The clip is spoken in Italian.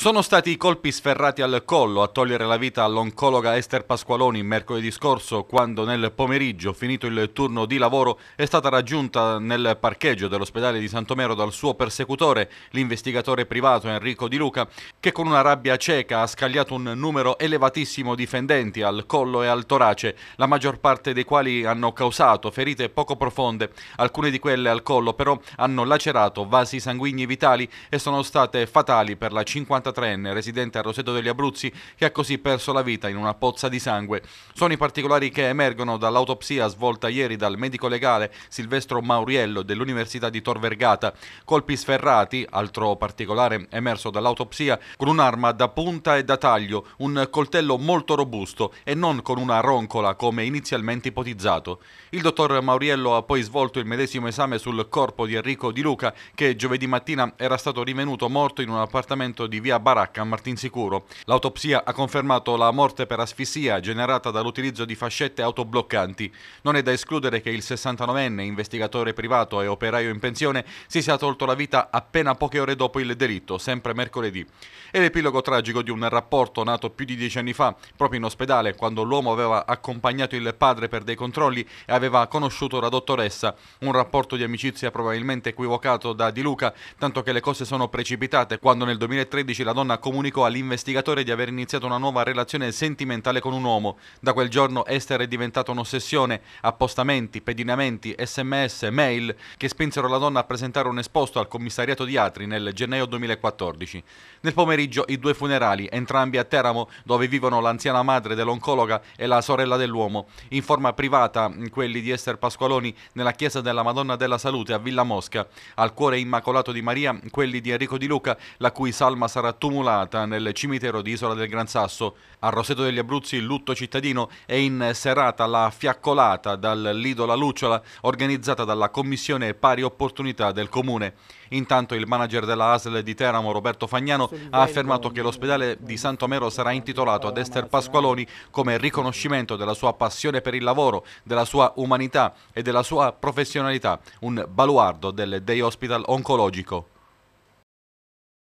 Sono stati i colpi sferrati al collo a togliere la vita all'oncologa Esther Pasqualoni mercoledì scorso quando nel pomeriggio, finito il turno di lavoro, è stata raggiunta nel parcheggio dell'ospedale di Santomero dal suo persecutore, l'investigatore privato Enrico Di Luca, che con una rabbia cieca ha scagliato un numero elevatissimo di fendenti al collo e al torace, la maggior parte dei quali hanno causato ferite poco profonde, alcune di quelle al collo però hanno lacerato vasi sanguigni vitali e sono state fatali per la 50 43enne residente a Roseto degli Abruzzi che ha così perso la vita in una pozza di sangue. Sono i particolari che emergono dall'autopsia svolta ieri dal medico legale Silvestro Mauriello dell'Università di Tor Vergata. Colpi sferrati, altro particolare emerso dall'autopsia, con un'arma da punta e da taglio, un coltello molto robusto e non con una roncola come inizialmente ipotizzato. Il dottor Mauriello ha poi svolto il medesimo esame sul corpo di Enrico Di Luca che giovedì mattina era stato rinvenuto morto in un appartamento di via Baracca a Martinsicuro. L'autopsia ha confermato la morte per asfissia generata dall'utilizzo di fascette autobloccanti. Non è da escludere che il 69enne, investigatore privato e operaio in pensione, si sia tolto la vita appena poche ore dopo il delitto, sempre mercoledì. È l'epilogo tragico di un rapporto nato più di dieci anni fa, proprio in ospedale, quando l'uomo aveva accompagnato il padre per dei controlli e aveva conosciuto la dottoressa. Un rapporto di amicizia probabilmente equivocato da Di Luca, tanto che le cose sono precipitate quando nel 2013 la la donna comunicò all'investigatore di aver iniziato una nuova relazione sentimentale con un uomo. Da quel giorno Esther è diventata un'ossessione, appostamenti, pedinamenti, sms, mail che spinsero la donna a presentare un esposto al commissariato di Atri nel gennaio 2014. Nel pomeriggio i due funerali, entrambi a Teramo, dove vivono l'anziana madre dell'oncologa e la sorella dell'uomo. In forma privata, quelli di Esther Pasqualoni nella chiesa della Madonna della Salute a Villa Mosca. Al cuore immacolato di Maria, quelli di Enrico Di Luca, la cui salma sarà tumulata nel cimitero di Isola del Gran Sasso. A Roseto degli Abruzzi il lutto cittadino è in serata la fiaccolata dal Lido La Lucciola organizzata dalla Commissione Pari Opportunità del Comune. Intanto il manager della ASL di Teramo, Roberto Fagnano, ha affermato che l'ospedale di Santo Mero sarà intitolato ad Ester Pasqualoni come riconoscimento della sua passione per il lavoro, della sua umanità e della sua professionalità, un baluardo del Day Hospital Oncologico.